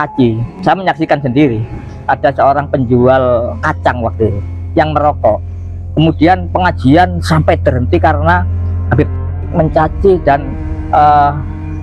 kaji saya menyaksikan sendiri ada seorang penjual kacang waktu itu yang merokok kemudian pengajian sampai berhenti karena Habib mencaci dan uh,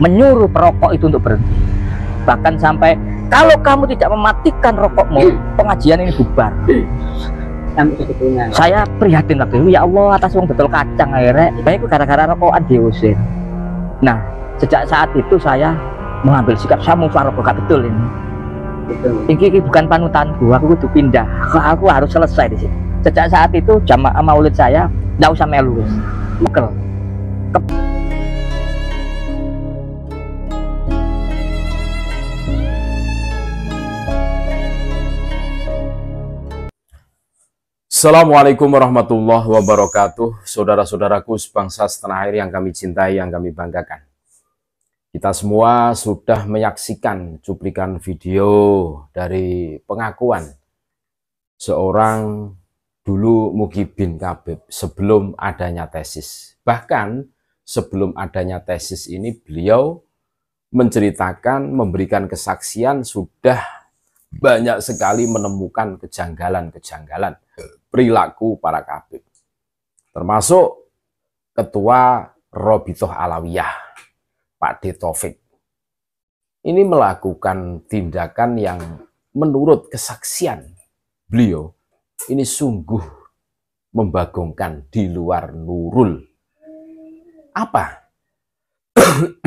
menyuruh perokok itu untuk berhenti bahkan sampai kalau kamu tidak mematikan rokokmu pengajian ini bubar saya prihatin waktu itu ya Allah atas uang betul kacang akhirnya baik gara-gara rokokan diusir nah sejak saat itu saya mengambil sikap saya mufarokoh betul ini betul. ini, ini bukan panutanku aku kudu pindah aku harus selesai di sini sejak saat itu jamaah maulid saya tidak usah melu mekel Assalamualaikum warahmatullahi wabarakatuh Saudara-saudaraku sebangsa setanah air yang kami cintai, yang kami banggakan kita semua sudah menyaksikan cuplikan video dari pengakuan seorang dulu bin Kabib sebelum adanya tesis. Bahkan sebelum adanya tesis ini beliau menceritakan, memberikan kesaksian sudah banyak sekali menemukan kejanggalan-kejanggalan perilaku para kabib. Termasuk Ketua Robitoh Alawiyah Pak D. Taufik. Ini melakukan tindakan yang menurut kesaksian beliau ini sungguh membagongkan di luar nurul. Apa?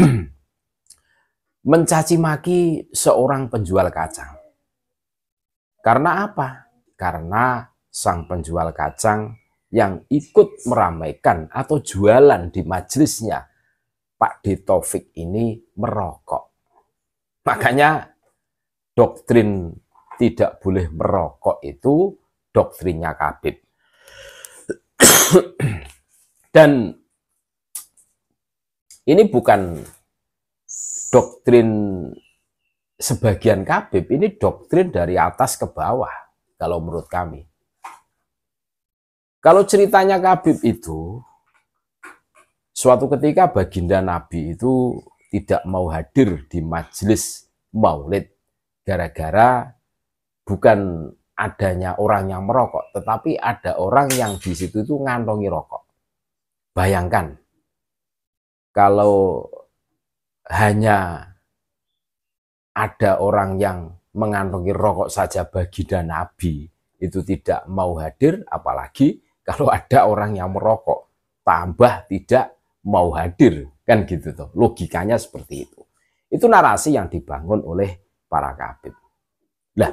Mencaci maki seorang penjual kacang. Karena apa? Karena sang penjual kacang yang ikut meramaikan atau jualan di majelisnya Pak D. Taufik ini merokok. Makanya doktrin tidak boleh merokok itu doktrinnya Kabib. Dan ini bukan doktrin sebagian Kabib, ini doktrin dari atas ke bawah kalau menurut kami. Kalau ceritanya Kabib itu Suatu ketika baginda Nabi itu tidak mau hadir di majelis maulid gara-gara bukan adanya orang yang merokok, tetapi ada orang yang di situ itu ngantongi rokok. Bayangkan kalau hanya ada orang yang mengantongi rokok saja baginda Nabi itu tidak mau hadir, apalagi kalau ada orang yang merokok, tambah tidak mau hadir kan gitu tuh logikanya seperti itu itu narasi yang dibangun oleh para kabit lah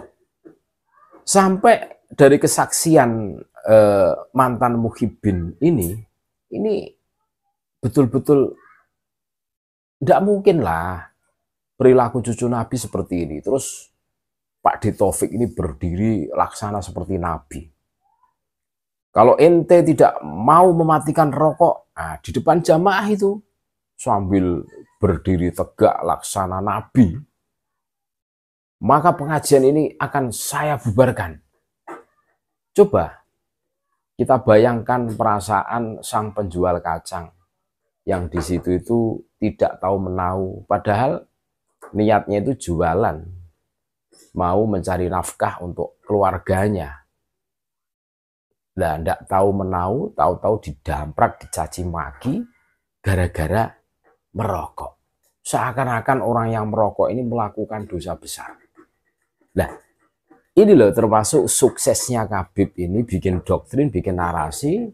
sampai dari kesaksian eh, mantan muhibin ini ini betul-betul tidak mungkin lah perilaku cucu Nabi seperti ini terus Pak Ditovik ini berdiri laksana seperti Nabi kalau ente tidak mau mematikan rokok, nah, di depan jamaah itu sambil berdiri tegak laksana nabi, maka pengajian ini akan saya bubarkan. Coba kita bayangkan perasaan sang penjual kacang yang di situ itu tidak tahu menahu, padahal niatnya itu jualan, mau mencari nafkah untuk keluarganya, lah ndak tahu menau, tahu-tahu didamprak, dicaci maki gara-gara merokok. Seakan-akan orang yang merokok ini melakukan dosa besar. Nah, ini loh termasuk suksesnya Kabib ini bikin doktrin, bikin narasi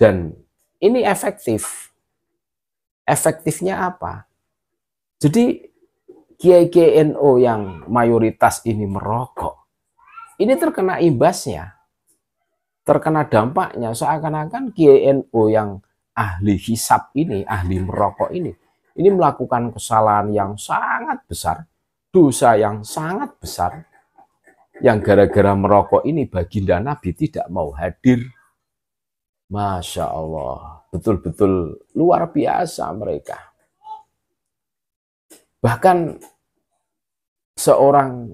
dan ini efektif. Efektifnya apa? Jadi kiai KNO yang mayoritas ini merokok, ini terkena imbasnya terkena dampaknya seakan-akan GNO yang ahli hisap ini, ahli merokok ini, ini melakukan kesalahan yang sangat besar, dosa yang sangat besar, yang gara-gara merokok ini baginda Nabi tidak mau hadir. Masya Allah, betul-betul luar biasa mereka. Bahkan seorang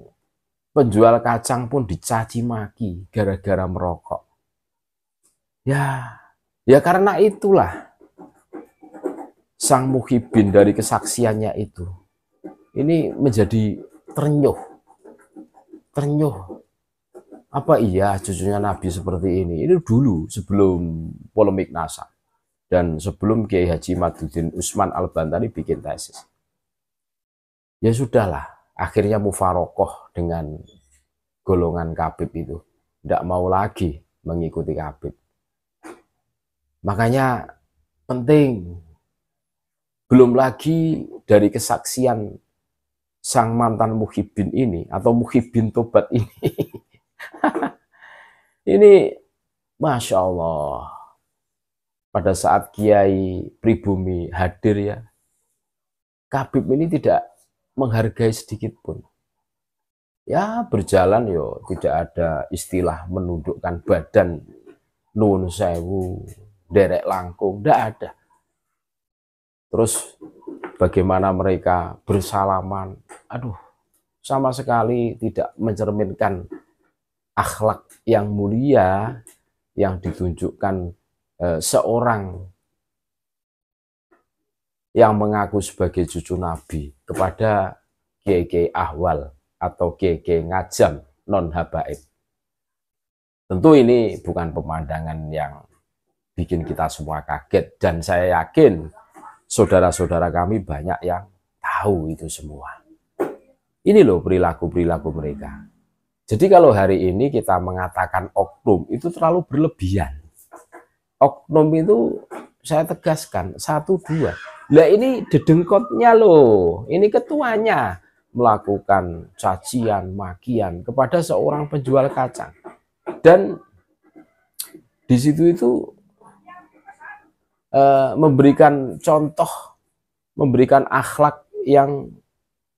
penjual kacang pun dicaci maki gara-gara merokok. Ya, ya karena itulah sang muhibin dari kesaksiannya itu ini menjadi ternyuh ternyuh apa iya cucunya Nabi seperti ini ini dulu sebelum polemik NASA dan sebelum Kiai Haji Maduddin Usman Al Bantani bikin tesis ya sudahlah akhirnya mufarokoh dengan golongan Kabib itu tidak mau lagi mengikuti Kabib Makanya penting. Belum lagi dari kesaksian sang mantan muhibin ini atau muhibin tobat ini. ini Masya Allah. Pada saat Kiai Pribumi hadir ya, Kabib ini tidak menghargai sedikit pun. Ya berjalan yo, tidak ada istilah menundukkan badan nun sewu, derek langkung, tidak ada. Terus bagaimana mereka bersalaman, aduh, sama sekali tidak mencerminkan akhlak yang mulia yang ditunjukkan eh, seorang yang mengaku sebagai cucu Nabi kepada GG ahwal atau GG ngajam non habaib. Tentu ini bukan pemandangan yang bikin kita semua kaget dan saya yakin saudara-saudara kami banyak yang tahu itu semua. Ini loh perilaku-perilaku mereka. Jadi kalau hari ini kita mengatakan oknum itu terlalu berlebihan. Oknum itu saya tegaskan satu dua. Lah ini dedengkotnya loh, ini ketuanya melakukan cacian, makian kepada seorang penjual kacang. Dan di situ itu Eh, memberikan contoh, memberikan akhlak yang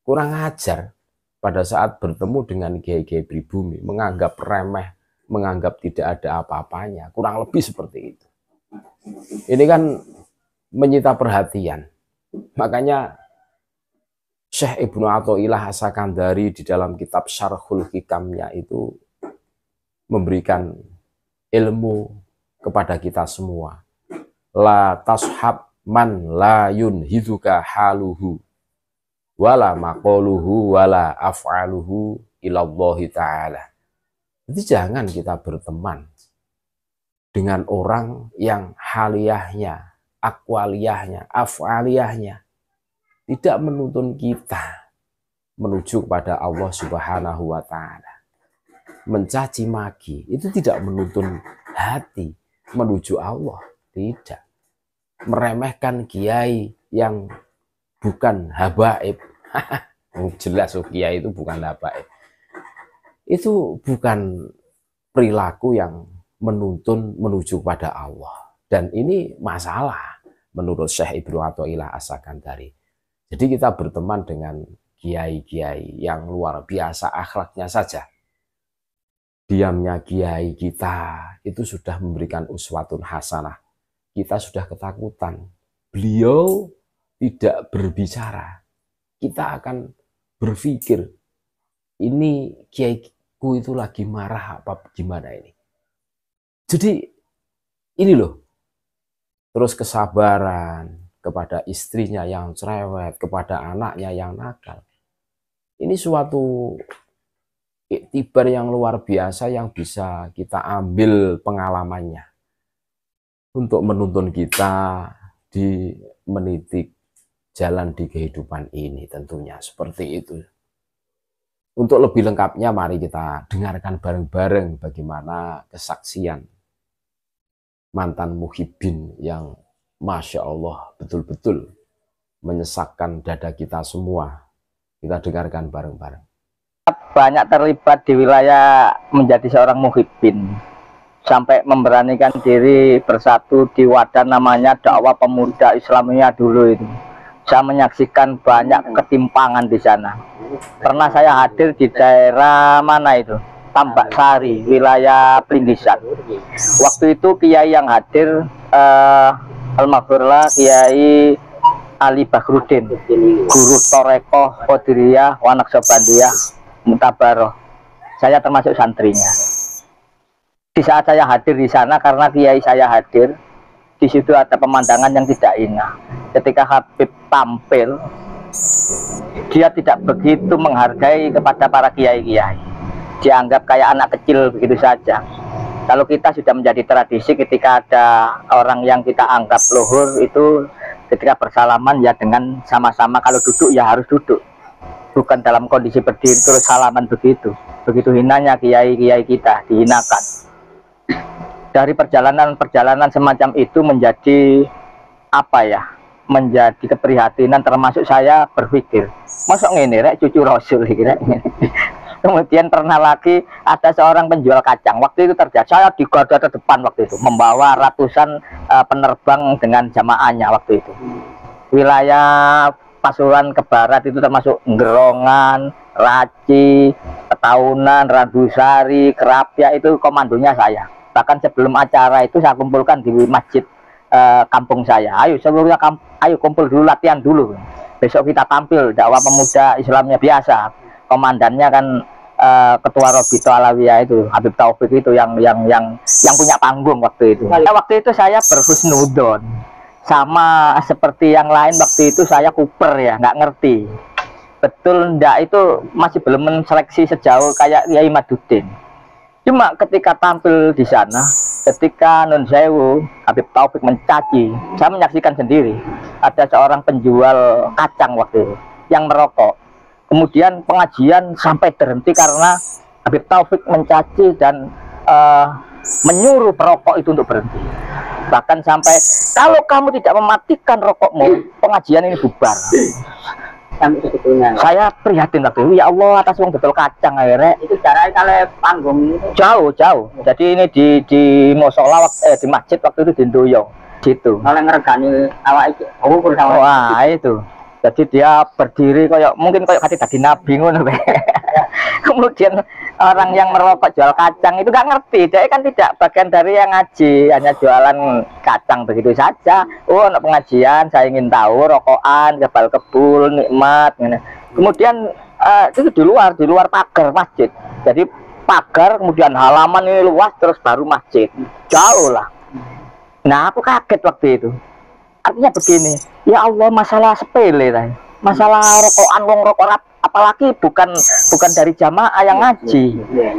kurang ajar pada saat bertemu dengan kiai-kiai pribumi, menganggap remeh, menganggap tidak ada apa-apanya, kurang lebih seperti itu. Ini kan menyita perhatian. Makanya Syekh Ibnu Athaillah Asakandari di dalam kitab Syarhul Hikamnya itu memberikan ilmu kepada kita semua la tashab man la yunhizuka haluhu wala maqaluhu wala af'aluhu ilallahi ta'ala. Jadi jangan kita berteman dengan orang yang haliahnya, akwaliahnya, af'aliahnya tidak menuntun kita menuju kepada Allah Subhanahu wa taala. Mencaci maki itu tidak menuntun hati menuju Allah, tidak meremehkan kiai yang bukan habaib. Oh, jelas oh, kiai itu bukan habaib. Itu bukan perilaku yang menuntun menuju pada Allah. Dan ini masalah menurut Syekh Ibnu Athaillah dari Jadi kita berteman dengan kiai-kiai yang luar biasa akhlaknya saja. Diamnya kiai kita itu sudah memberikan uswatun hasanah kita sudah ketakutan. Beliau tidak berbicara. Kita akan berpikir, ini kiaiku itu lagi marah apa gimana ini. Jadi ini loh. Terus kesabaran kepada istrinya yang cerewet, kepada anaknya yang nakal. Ini suatu iktibar yang luar biasa yang bisa kita ambil pengalamannya untuk menuntun kita di menitik jalan di kehidupan ini tentunya seperti itu. Untuk lebih lengkapnya mari kita dengarkan bareng-bareng bagaimana kesaksian mantan muhibin yang Masya Allah betul-betul menyesakkan dada kita semua. Kita dengarkan bareng-bareng. Banyak terlibat di wilayah menjadi seorang muhibin sampai memberanikan diri bersatu di wadah namanya dakwah pemuda Islamia dulu itu. Saya menyaksikan banyak ketimpangan di sana. Pernah saya hadir di daerah mana itu? Tambak Sari, wilayah Pringgisan Waktu itu kiai yang hadir uh, eh, almarhumlah kiai Ali Bakrudin, guru Toreko Kodiriyah Wanak Sobandiyah Mutabaroh. Saya termasuk santrinya di saat saya hadir di sana karena kiai saya hadir di situ ada pemandangan yang tidak indah ketika Habib tampil dia tidak begitu menghargai kepada para kiai-kiai dianggap kayak anak kecil begitu saja kalau kita sudah menjadi tradisi ketika ada orang yang kita anggap luhur itu ketika bersalaman ya dengan sama-sama kalau duduk ya harus duduk bukan dalam kondisi berdiri terus salaman begitu begitu hinanya kiai-kiai kita dihinakan dari perjalanan-perjalanan semacam itu menjadi apa ya menjadi keprihatinan termasuk saya berpikir masuk ini rek cucu rasul kira kemudian pernah lagi ada seorang penjual kacang waktu itu terjadi saya di ke terdepan waktu itu membawa ratusan uh, penerbang dengan jamaahnya waktu itu wilayah Pasuruan ke barat itu termasuk Gerongan Raci, Ketahunan, Randusari, Kerapia itu komandonya saya. Bahkan sebelum acara itu saya kumpulkan di masjid e, kampung saya. Ayo seluruhnya kamp ayo kumpul dulu latihan dulu. Besok kita tampil dakwah pemuda Islamnya biasa. Komandannya kan e, ketua Robito Alawiyah itu Habib Taufik itu yang yang yang yang punya panggung waktu itu. Ya, waktu itu saya berhusnudon sama seperti yang lain waktu itu saya kuper ya nggak ngerti betul ndak itu masih belum menseleksi sejauh kayak Kiai Madudin cuma ketika tampil di sana ketika Nun Sewu Habib Taufik mencaci saya menyaksikan sendiri ada seorang penjual kacang waktu itu yang merokok kemudian pengajian sampai terhenti karena Habib Taufik mencaci dan uh, menyuruh perokok itu untuk berhenti bahkan sampai kalau kamu tidak mematikan rokokmu pengajian ini bubar sampai saya prihatin waktu itu ya Allah atas uang betul kacang akhirnya itu jarak kalau panggung itu jauh jauh jadi ini di di musola eh, di masjid waktu itu di Doyong gitu kalau ngeregani awak itu oh, wah itu jadi dia berdiri kayak mungkin kayak kata tadi nabi ngono kemudian orang yang merokok jual kacang itu nggak ngerti dia kan tidak bagian dari yang ngaji hanya jualan kacang begitu saja oh anak pengajian saya ingin tahu rokokan kebal kebul nikmat gini. kemudian uh, itu di luar di luar pagar masjid jadi pagar kemudian halaman ini luas terus baru masjid jauh lah nah aku kaget waktu itu artinya begini ya Allah masalah sepele tanya masalah rokokan hmm. wong rokok apalagi bukan bukan dari jamaah yang iya, ngaji iya, iya,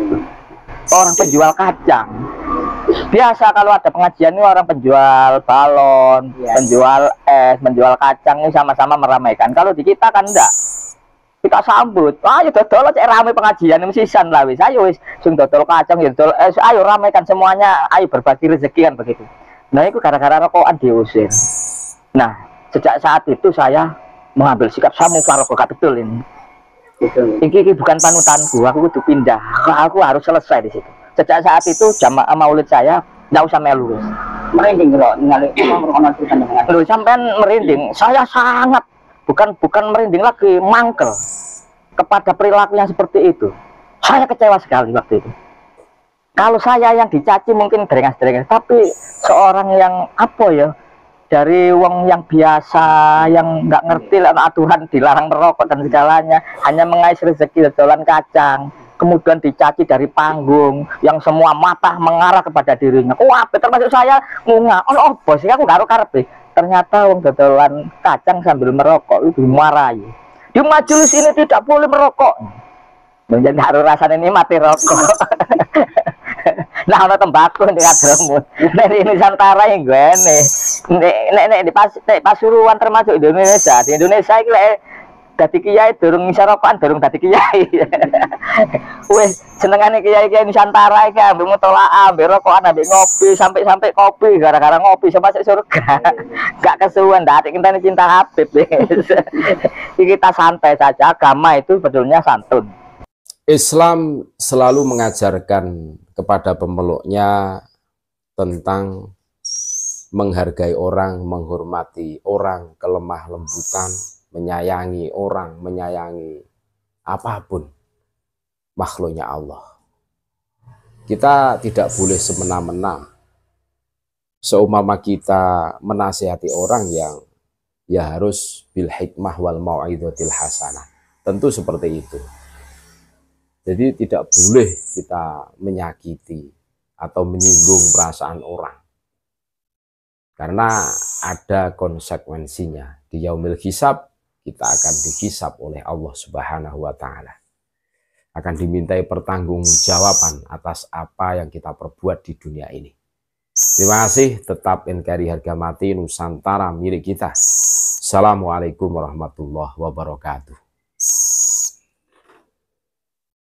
orang penjual kacang biasa kalau ada pengajian ini orang penjual balon yes. penjual es penjual kacang ini sama-sama meramaikan kalau di kita kan enggak kita sambut ayo dodol cek eh, rame pengajian ini sisan lah wis ayo wis sing dodol kacang ya dodol es ayo ramaikan semuanya ayo berbagi rezeki kan begitu nah itu gara-gara rokokan diusir nah sejak saat itu saya mengambil sikap saya mau gak betul ini Ini, ini bukan panutanku, aku kudu pindah. Nah, aku harus selesai di situ. Sejak saat itu jamaah maulid saya tidak usah melu. Merinding loh, ningali ono sampean merinding, saya sangat bukan bukan merinding lagi, mangkel kepada perilaku yang seperti itu. Saya kecewa sekali waktu itu. Kalau saya yang dicaci mungkin dengan derengas tapi seorang yang apa ya, dari wong yang biasa yang nggak ngerti aturan dilarang merokok dan segalanya hanya mengais rezeki jalan kacang kemudian dicaci dari panggung yang semua mata mengarah kepada dirinya wah oh, termasuk saya ngungah oh, oh bos aku karo karpe ternyata wong dodolan kacang sambil merokok itu dimarahi di majelis ini tidak boleh merokok menjadi harus rasanya ini mati rokok nah ada tembakau di kadromu dari santara yang gue nih nek nek di pas nek pasuruan termasuk Indonesia di Indonesia iki lek dadi kiai durung ngisi rokokan durung dadi kiai wis senengane kiai-kiai Nusantara iki ambek mutolaah ambek rokokan ambek ngopi sampai-sampai kopi gara-gara ngopi sampai sik surga gak kesuwen dak kita ini cinta Habib kita santai saja agama itu sebetulnya santun Islam selalu mengajarkan kepada pemeluknya tentang menghargai orang, menghormati orang, kelemah lembutan, menyayangi orang, menyayangi apapun makhluknya Allah. Kita tidak boleh semena-mena. Seumama kita menasihati orang yang ya harus bil hikmah wal mau'idotil hasanah. Tentu seperti itu. Jadi tidak boleh kita menyakiti atau menyinggung perasaan orang. Karena ada konsekuensinya. Di yaumil hisab kita akan dihisab oleh Allah Subhanahu wa taala. Akan dimintai pertanggungjawaban atas apa yang kita perbuat di dunia ini. Terima kasih tetap NKRI Harga Mati Nusantara milik kita. Assalamualaikum warahmatullahi wabarakatuh.